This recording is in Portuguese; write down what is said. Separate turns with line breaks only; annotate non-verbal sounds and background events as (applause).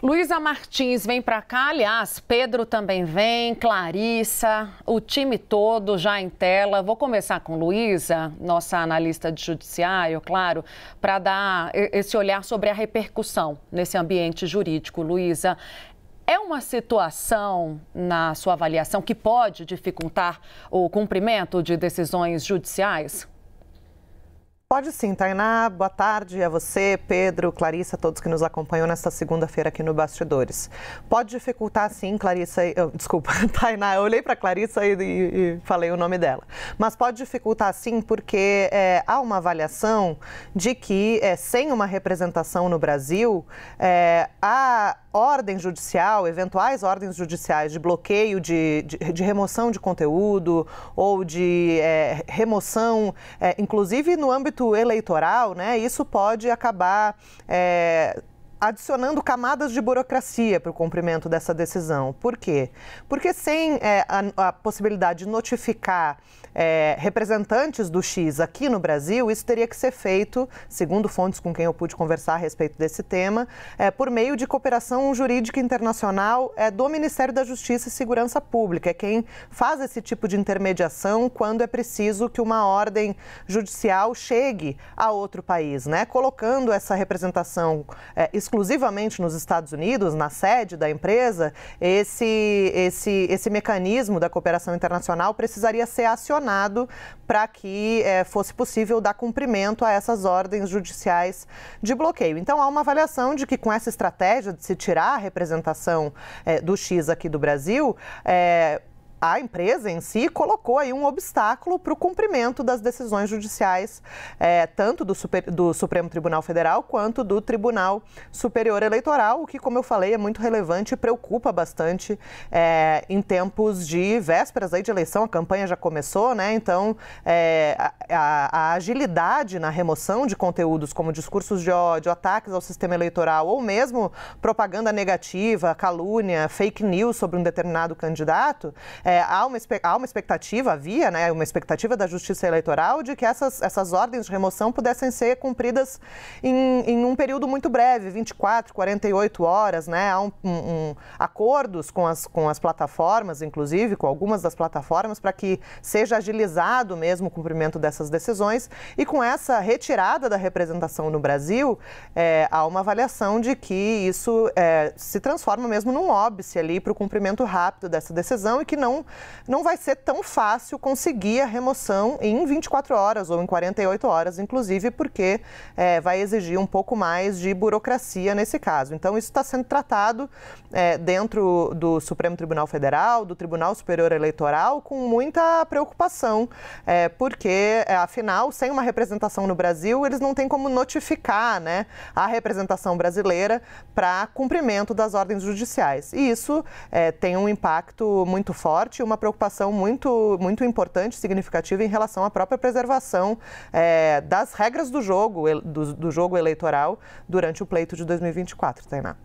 Luísa Martins vem para cá, aliás, Pedro também vem, Clarissa, o time todo já em tela. Vou começar com Luísa, nossa analista de judiciário, claro, para dar esse olhar sobre a repercussão nesse ambiente jurídico. Luísa, é uma situação, na sua avaliação, que pode dificultar o cumprimento de decisões judiciais?
Pode sim, Tainá. Boa tarde a você, Pedro, Clarissa, todos que nos acompanham nesta segunda-feira aqui no Bastidores. Pode dificultar, sim, Clarissa. Eu, desculpa, (laughs) Tainá, eu olhei para Clarissa e, e, e, falei o nome dela. Mas pode dificultar, sim, porque é, há uma avaliação de que, é, sem uma representação no Brasil, é, há ordem judicial, eventuais ordens judiciais de bloqueio, de, de, de remoção de conteúdo ou de é, remoção, é, inclusive no âmbito eleitoral, né, isso pode acabar é, adicionando camadas de burocracia para o cumprimento dessa decisão. Por quê? Porque sem é, a, a, possibilidade de notificar é, representantes do X aqui no Brasil, isso teria que ser feito, segundo fontes com quem eu pude conversar a respeito desse tema, é, por meio de cooperação jurídica internacional é, do Ministério da Justiça e Segurança Pública. É quem faz esse tipo de intermediação quando é preciso que uma ordem judicial chegue a outro país, né? colocando essa representação é, exclusivamente nos Estados Unidos, na sede da empresa, esse, esse, esse mecanismo da cooperação internacional precisaria ser acionado para que é, fosse possível dar cumprimento a essas ordens judiciais de bloqueio. Então, há uma avaliação de que com essa estratégia de se tirar a representação é, do X aqui do Brasil, é, a empresa em si colocou aí um obstáculo para o cumprimento das decisões judiciais, é, tanto do, super, do, Supremo Tribunal Federal quanto do Tribunal Superior Eleitoral, o que, como eu falei, é muito relevante e preocupa bastante é, em tempos de vésperas aí de eleição. A campanha já começou, né? Então, é, a, a, agilidade na remoção de conteúdos como discursos de ódio, ataques ao sistema eleitoral ou mesmo propaganda negativa, calúnia, fake news sobre um determinado candidato é, há, uma, há uma expectativa, havia né, uma expectativa da Justiça Eleitoral de que essas, essas ordens de remoção pudessem ser cumpridas em, em um período muito breve, 24, 48 horas. Né? Há um, um, um, acordos com as, com as plataformas, inclusive, com algumas das plataformas, para que seja agilizado mesmo o cumprimento dessas decisões. E com essa retirada da representação no Brasil, é, há uma avaliação de que isso é, se transforma mesmo num óbice ali para o cumprimento rápido dessa decisão e que não não vai ser tão fácil conseguir a remoção em 24 horas ou em 48 horas, inclusive, porque é, vai exigir um pouco mais de burocracia nesse caso. Então, isso está sendo tratado é, dentro do Supremo Tribunal Federal, do Tribunal Superior Eleitoral, com muita preocupação, é, porque, é, afinal, sem uma representação no Brasil, eles não têm como notificar né, a representação brasileira para cumprimento das ordens judiciais. E isso é, tem um impacto muito forte forte e uma preocupação muito, muito importante, significativa em relação à própria preservação é, das regras do jogo, do, do jogo eleitoral durante o pleito de 2024, Tainá.